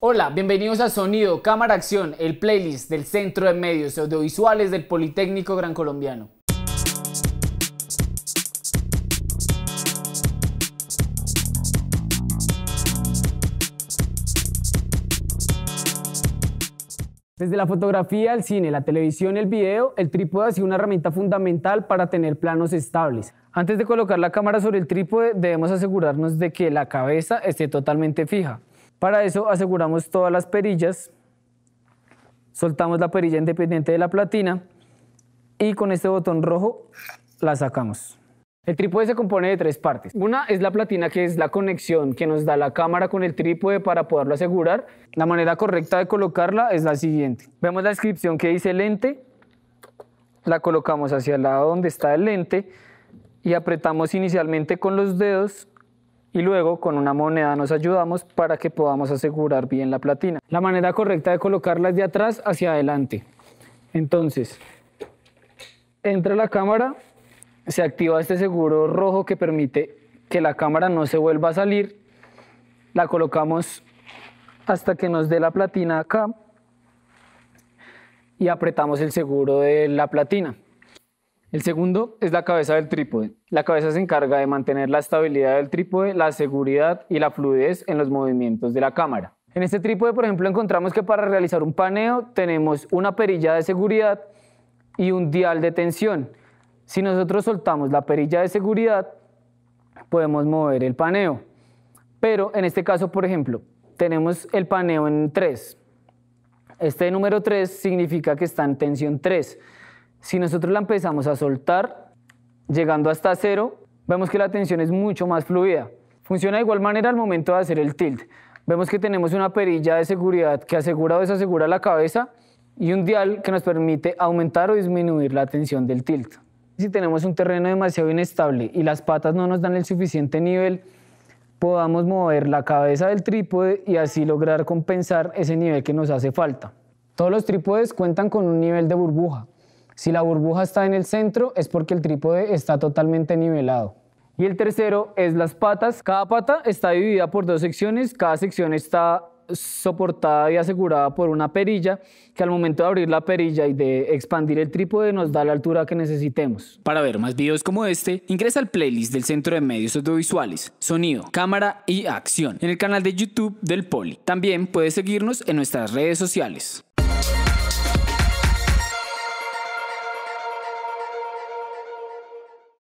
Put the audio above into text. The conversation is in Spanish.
Hola, bienvenidos a Sonido, Cámara, Acción, el playlist del Centro de Medios Audiovisuales del Politécnico Gran Colombiano. Desde la fotografía, el cine, la televisión y el video, el trípode ha sido una herramienta fundamental para tener planos estables. Antes de colocar la cámara sobre el trípode, debemos asegurarnos de que la cabeza esté totalmente fija. Para eso aseguramos todas las perillas, soltamos la perilla independiente de la platina y con este botón rojo la sacamos. El trípode se compone de tres partes. Una es la platina, que es la conexión que nos da la cámara con el trípode para poderlo asegurar. La manera correcta de colocarla es la siguiente. Vemos la descripción que dice lente, la colocamos hacia el lado donde está el lente y apretamos inicialmente con los dedos y luego con una moneda nos ayudamos para que podamos asegurar bien la platina. La manera correcta de colocarla es de atrás hacia adelante. Entonces, entra la cámara, se activa este seguro rojo que permite que la cámara no se vuelva a salir. La colocamos hasta que nos dé la platina acá y apretamos el seguro de la platina. El segundo es la cabeza del trípode. La cabeza se encarga de mantener la estabilidad del trípode, la seguridad y la fluidez en los movimientos de la cámara. En este trípode, por ejemplo, encontramos que para realizar un paneo tenemos una perilla de seguridad y un dial de tensión. Si nosotros soltamos la perilla de seguridad, podemos mover el paneo. Pero en este caso, por ejemplo, tenemos el paneo en 3. Este número 3 significa que está en tensión 3. Si nosotros la empezamos a soltar, llegando hasta cero, vemos que la tensión es mucho más fluida. Funciona de igual manera al momento de hacer el tilt. Vemos que tenemos una perilla de seguridad que asegura o desasegura la cabeza y un dial que nos permite aumentar o disminuir la tensión del tilt. Si tenemos un terreno demasiado inestable y las patas no nos dan el suficiente nivel, podamos mover la cabeza del trípode y así lograr compensar ese nivel que nos hace falta. Todos los trípodes cuentan con un nivel de burbuja, si la burbuja está en el centro es porque el trípode está totalmente nivelado. Y el tercero es las patas. Cada pata está dividida por dos secciones. Cada sección está soportada y asegurada por una perilla que al momento de abrir la perilla y de expandir el trípode nos da la altura que necesitemos. Para ver más videos como este, ingresa al playlist del Centro de Medios Audiovisuales, Sonido, Cámara y Acción en el canal de YouTube del Poli. También puedes seguirnos en nuestras redes sociales.